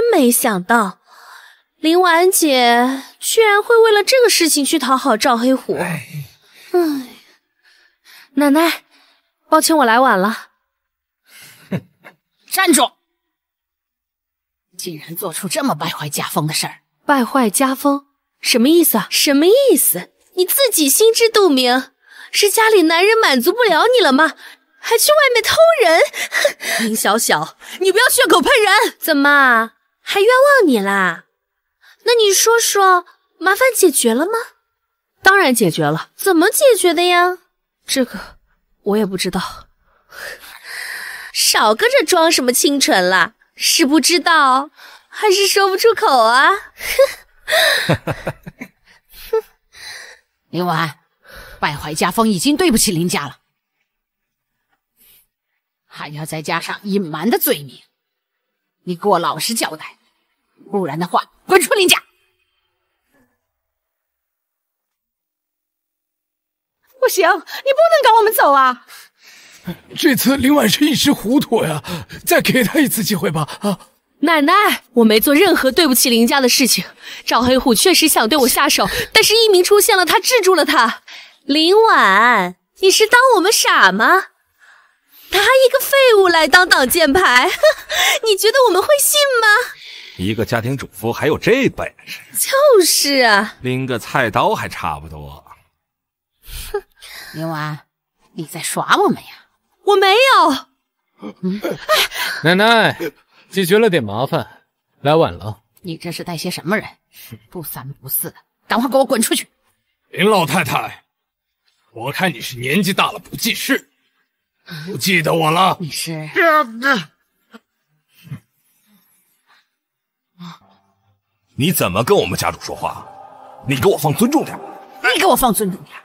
真没想到，林婉姐居然会为了这个事情去讨好赵黑虎。哎，奶奶，抱歉我来晚了。站住！竟然做出这么败坏家风的事儿！败坏家风什么意思啊？什么意思？你自己心知肚明，是家里男人满足不了你了吗？还去外面偷人！林小小，你不要血口喷人！怎么？还冤枉你啦？那你说说，麻烦解决了吗？当然解决了，怎么解决的呀？这个我也不知道。少搁这装什么清纯了，是不知道还是说不出口啊？林婉，败坏家风已经对不起林家了，还要再加上隐瞒的罪名。你给我老实交代，不然的话，滚出林家！不行，你不能赶我们走啊！这次林婉是一时糊涂呀，再给她一次机会吧，啊？奶奶，我没做任何对不起林家的事情。赵黑虎确实想对我下手，但是一鸣出现了，他制住了他。林婉，你是当我们傻吗？拿一个废物来当挡箭牌，你觉得我们会信吗？一个家庭主妇还有这本事？就是，啊，拎个菜刀还差不多。哼，林婉，你在耍我们呀？我没有。奶奶，解决了点麻烦，来晚了。你这是带些什么人？不三不四的，赶快给我滚出去！林老太太，我看你是年纪大了不记事。不记得我了？你是？你怎么跟我们家主说话？你给我放尊重点！你给我放尊重点！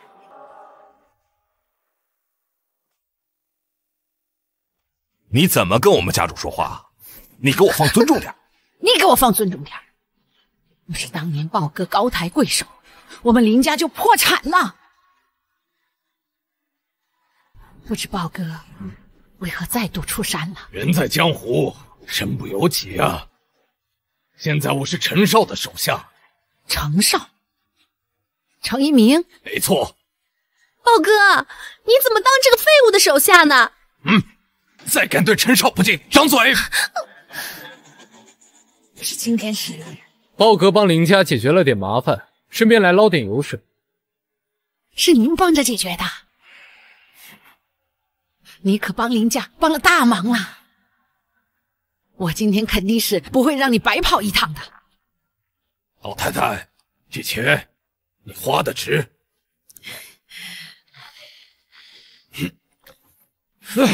你怎么跟我们家主说话？你给我放尊重点！你给我放尊重点！不是当年豹哥高抬贵手，我们林家就破产了。不知豹哥为何再度出山了？人在江湖，身不由己啊！现在我是陈少的手下，陈少，程一鸣，没错。豹哥，你怎么当这个废物的手下呢？嗯，再敢对陈少不敬，掌嘴！是今天是。豹哥帮林家解决了点麻烦，顺便来捞点油水。是您帮着解决的。你可帮林家帮了大忙了，我今天肯定是不会让你白跑一趟的，老太太，这钱你花的值。哼，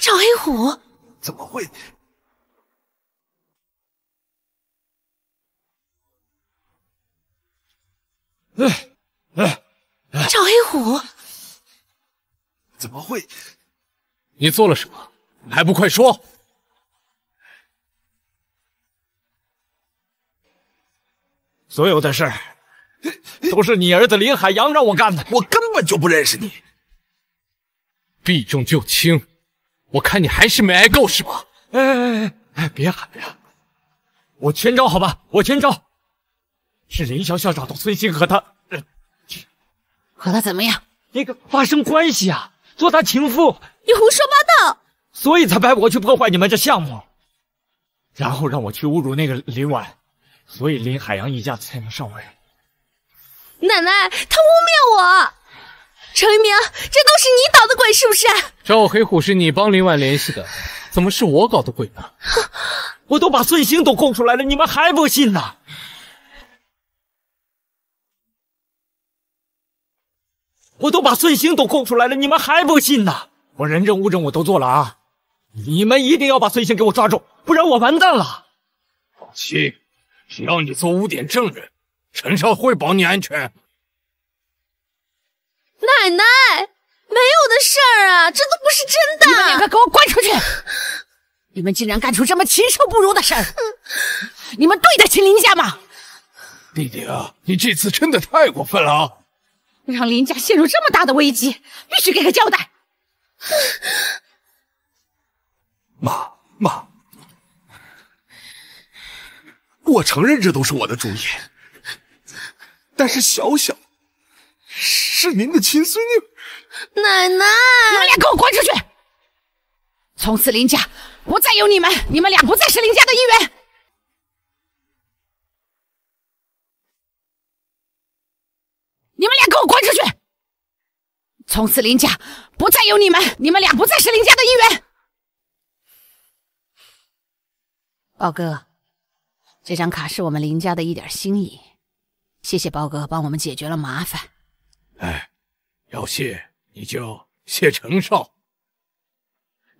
赵黑虎，怎么会？啊啊啊！赵黑虎。会。你做了什么？还不快说！所有的事都是你儿子林海洋让我干的。我根本就不认识你。避重就轻，我看你还是没挨够是吧？哎哎哎哎！别喊别喊！我全招好吧，我全招。是林校长找的孙兴和他，和他怎么样？那个发生关系啊！做他情妇，你胡说八道，所以才派我去破坏你们这项目，然后让我去侮辱那个林婉，所以林海洋一家才能上位。奶奶，他污蔑我，程一鸣，这都是你捣的鬼，是不是？赵黑虎是你帮林婉联系的，怎么是我搞的鬼呢？我都把孙兴都供出来了，你们还不信呢？我都把孙兴都供出来了，你们还不信呢？我人证物证我都做了啊，你们一定要把孙兴给我抓住，不然我完蛋了。放心，只要你做污点证人，陈少会保你安全。奶奶，没有的事儿啊，这都不是真的。你们两个给我滚出去！你们竟然干出这么禽兽不如的事儿，你们对得起林家吗？弟弟啊，你这次真的太过分了啊！让林家陷入这么大的危机，必须给个交代。妈妈，我承认这都是我的主意，但是小小是您的亲孙女，奶奶，你们俩给我滚出去！从此林家不再有你们，你们俩不再是林家的一员。给我滚出去！从此林家不再有你们，你们俩不再是林家的一员。豹哥，这张卡是我们林家的一点心意，谢谢豹哥帮我们解决了麻烦。哎，要谢你就谢程少，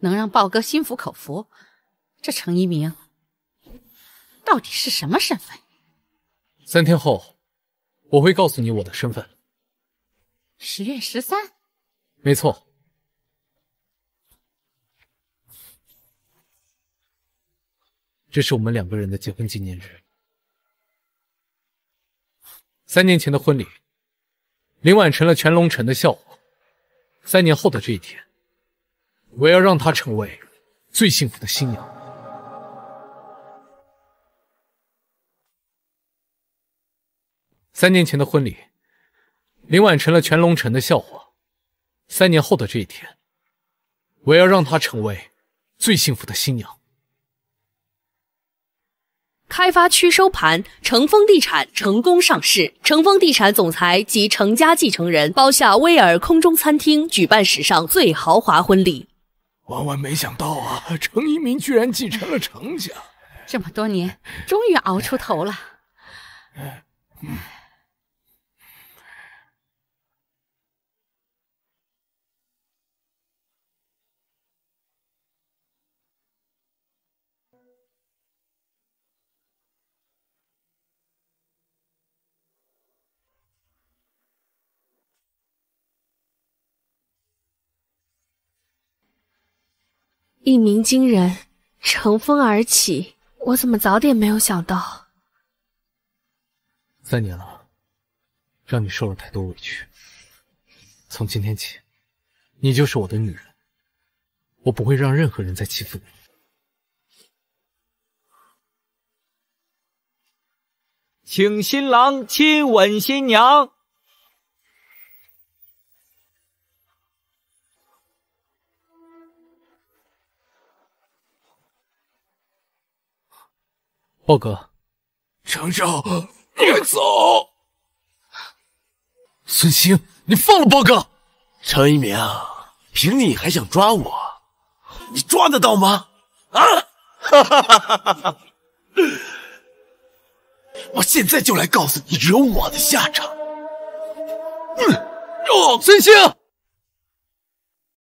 能让豹哥心服口服。这程一鸣到底是什么身份？三天后我会告诉你我的身份。十月十三，没错，这是我们两个人的结婚纪念日。三年前的婚礼，林婉成了全龙城的笑话。三年后的这一天，我要让她成为最幸福的新娘。三年前的婚礼。林婉成了全龙城的笑话。三年后的这一天，我要让她成为最幸福的新娘。开发区收盘，成丰地产成功上市。成丰地产总裁及成家继承人包下威尔空中餐厅，举办史上最豪华婚礼。万万没想到啊，程一鸣居然继承了成家。这么多年，终于熬出头了。一鸣惊人，乘风而起，我怎么早点没有想到？三年了，让你受了太多委屈。从今天起，你就是我的女人，我不会让任何人再欺负你。请新郎亲吻新娘。豹哥，程少，你走！孙兴，你放了豹哥！程一鸣，凭你还想抓我？你抓得到吗？啊！哈哈哈哈哈！我现在就来告诉你惹我的下场！嗯，啊！孙兴！